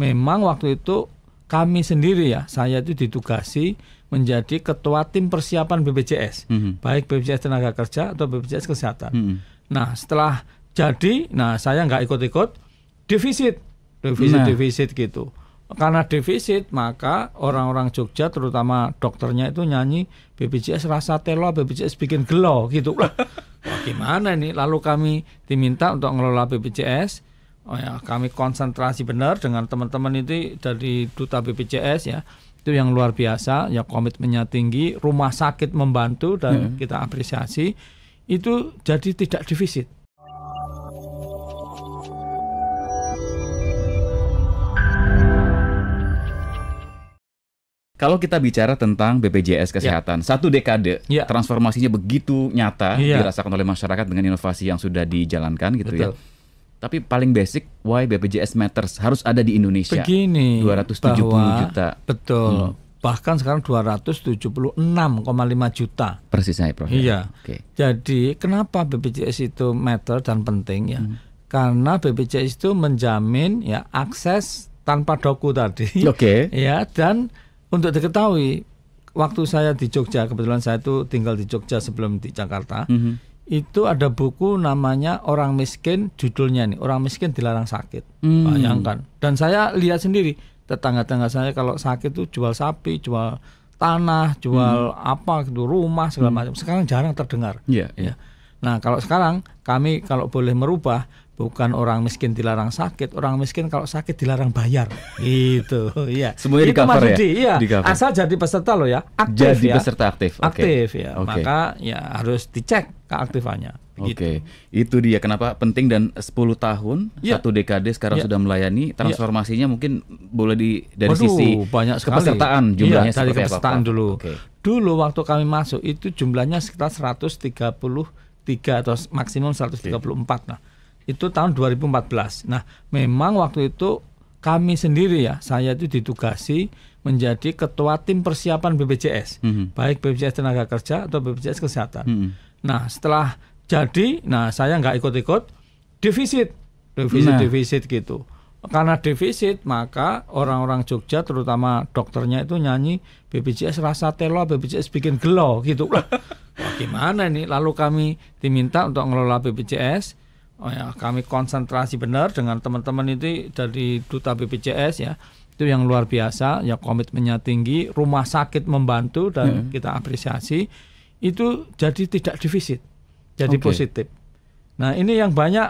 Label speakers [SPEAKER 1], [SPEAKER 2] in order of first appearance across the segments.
[SPEAKER 1] memang waktu itu kami sendiri ya, saya itu ditugasi menjadi ketua tim persiapan BPJS, -hmm. baik BPJS tenaga kerja atau BPJS kesehatan. -hmm. Nah setelah jadi, nah saya nggak ikut-ikut defisit, defisit, nah. defisit gitu. Karena defisit maka orang-orang Jogja terutama dokternya itu nyanyi BPJS rasa telo, BPJS bikin gelo gitu. Wah, gimana ini? Lalu kami diminta untuk ngelola BPJS Oh ya, kami konsentrasi benar dengan teman-teman itu dari duta BPJS ya. Itu yang luar biasa, ya komitmennya tinggi, rumah sakit membantu dan hmm. kita apresiasi. Itu jadi tidak defisit.
[SPEAKER 2] Kalau kita bicara tentang BPJS ya. kesehatan, ya. satu dekade ya. transformasinya begitu nyata ya. dirasakan oleh masyarakat dengan inovasi yang sudah dijalankan gitu ya. Betul. ya tapi paling basic why BPJS matters harus ada di Indonesia. Begini, 270 bahwa, juta. Betul. Hmm.
[SPEAKER 1] Bahkan sekarang 276,5 juta.
[SPEAKER 2] Persis saya, Prof. Iya.
[SPEAKER 1] Okay. Jadi, kenapa BPJS itu matter dan penting ya? Hmm. Karena BPJS itu menjamin ya akses tanpa doku tadi. Oke. Okay. Ya, dan untuk diketahui waktu saya di Jogja, kebetulan saya itu tinggal di Jogja sebelum di Jakarta. -hmm itu ada buku namanya Orang Miskin judulnya nih Orang Miskin Dilarang Sakit hmm. bayangkan dan saya lihat sendiri tetangga-tetangga saya kalau sakit tuh jual sapi jual tanah jual hmm. apa gitu rumah segala hmm. macam sekarang jarang terdengar yeah, yeah. ya nah kalau sekarang kami kalau boleh merubah bukan orang miskin dilarang sakit, orang miskin kalau sakit dilarang bayar. Itu, iya. Semuanya di cover ya. Iya. Di cover. Asal jadi peserta loh ya, aktif jadi ya. peserta aktif. Aktif ya. Okay. Maka ya harus dicek keaktifannya.
[SPEAKER 2] Gitu. Oke, okay. itu dia kenapa penting dan 10 tahun ya. satu dekade sekarang ya. sudah melayani iya. transformasinya ya. mungkin boleh di dari Waduh, sisi banyak sekali. kepesertaan iya, jumlahnya iya, dari kepesertaan apa? dulu. Okay.
[SPEAKER 1] Dulu waktu kami masuk itu jumlahnya sekitar 133 atau maksimum 134 okay. nah itu tahun 2014. Nah, memang waktu itu kami sendiri ya, saya itu ditugasi menjadi ketua tim persiapan BPJS, mm -hmm. baik BPJS tenaga kerja atau BPJS kesehatan. Mm -hmm. Nah, setelah jadi, nah saya nggak ikut-ikut defisit, defisit, nah. defisit gitu. Karena defisit, maka orang-orang Jogja, terutama dokternya itu nyanyi BPJS rasa telo, BPJS bikin gelo gitu. Wah, gimana ini? Lalu kami diminta untuk ngelola BPJS Oh ya, kami konsentrasi benar dengan teman-teman itu dari duta BPJS ya. Itu yang luar biasa, ya komitmennya tinggi, rumah sakit membantu dan hmm. kita apresiasi. Itu jadi tidak defisit. Jadi okay. positif. Nah, ini yang banyak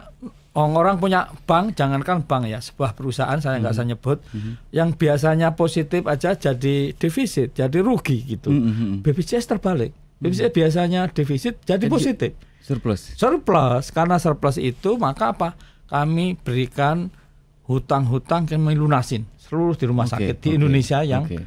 [SPEAKER 1] orang oh, orang punya bank, jangankan bank ya, sebuah perusahaan saya nggak -hmm. saya nyebut hmm. yang biasanya positif aja jadi defisit, jadi rugi gitu. hmm. hmm, hmm. BPJS terbalik. BPJS hmm. biasanya defisit jadi, jadi positif. Surplus. Surplus karena surplus itu maka apa? Kami berikan hutang-hutang yang melunasin seluruh di rumah okay, sakit di okay, Indonesia yang okay.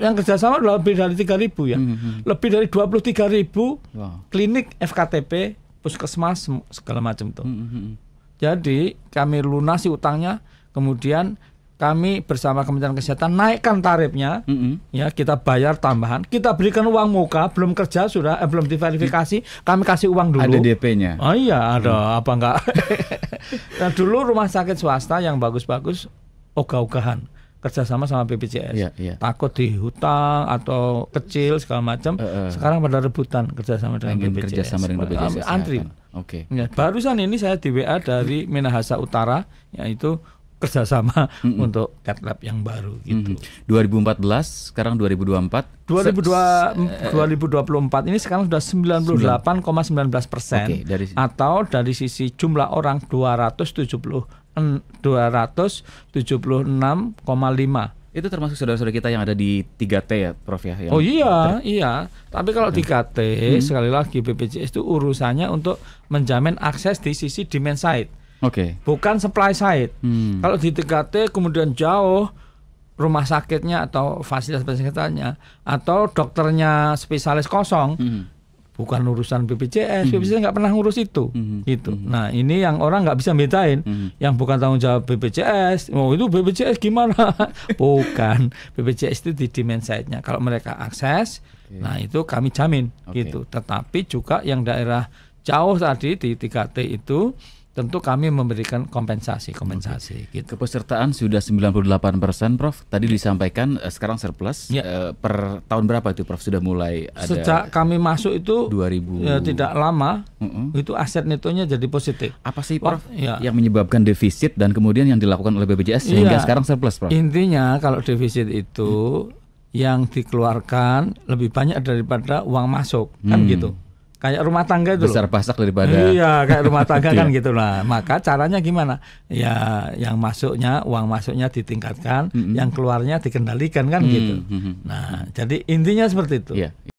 [SPEAKER 1] yang kerjasama lebih dari 3.000 ya, mm -hmm. lebih dari 23.000 wow. klinik FKTP, puskesmas segala macam tuh. Mm hmm, -hmm. Jadi kami lunasi utangnya, kemudian kami bersama Kementerian Kesehatan naikkan tarifnya, mm -hmm. ya kita bayar tambahan, kita berikan uang muka, belum kerja sudah, eh, belum diverifikasi, kami kasih uang dulu. Ada DP-nya. Oh iya, ada mm. apa enggak? nah dulu rumah sakit swasta yang bagus-bagus, ogah-ogahan kerjasama sama BPJS, yeah, yeah. takut dihutang atau kecil segala macam. Uh, uh. Sekarang pada rebutan kerjasama dengan BPJS. Kerjasama dengan BPJS. Antri. Kan? Oke. Okay. Ya, barusan ini saya di WA dari Minahasa Utara, yaitu kerjasama mm -hmm. untuk cat lab yang baru gitu. Mm -hmm. 2014 sekarang 2024. 2002, 2024 ini sekarang sudah 98,19 persen okay, dari... atau dari sisi jumlah orang 270 276,5 itu termasuk saudara-saudara kita yang ada di 3T ya Prof ya? Yang oh iya, ter... iya. Tapi kalau 3T iya. hmm. sekali lagi BPJS itu urusannya untuk menjamin akses di sisi demand side Oke. Okay. Bukan supply side. Hmm. Kalau di TKT kemudian jauh rumah sakitnya atau fasilitas kesehatannya atau dokternya spesialis kosong -hmm. bukan urusan BPJS mm -hmm. BPJS nggak pernah ngurus itu hmm. -hmm. gitu -hmm. nah ini yang orang nggak bisa bedain -hmm. yang bukan tanggung jawab BPJS oh itu BPJS gimana bukan BPJS itu di demand side-nya kalau mereka akses okay. nah itu kami jamin okay. gitu tetapi juga yang daerah jauh tadi di 3T itu tentu kami memberikan kompensasi kompensasi okay. gitu. Kepesertaan
[SPEAKER 2] sudah 98 persen, Prof. Tadi disampaikan eh, sekarang surplus. Ya. Eh, per tahun berapa itu, Prof? Sudah mulai ada. Sejak
[SPEAKER 1] kami masuk itu 2000. Ya, tidak lama, uh -uh. itu aset netonya jadi positif. Apa sih, Prof? Wah,
[SPEAKER 2] oh, ya. Yang menyebabkan defisit dan kemudian yang dilakukan oleh BPJS sehingga ya. sekarang surplus, Prof.
[SPEAKER 1] Intinya kalau defisit itu hmm. yang dikeluarkan lebih banyak daripada uang masuk, kan hmm. kan gitu kayak rumah tangga itu besar pasak
[SPEAKER 2] daripada iya kayak rumah tangga kan iya.
[SPEAKER 1] gitu lah maka caranya gimana ya yang masuknya uang masuknya ditingkatkan mm -hmm. yang keluarnya dikendalikan kan mm -hmm. gitu nah jadi intinya seperti itu yeah.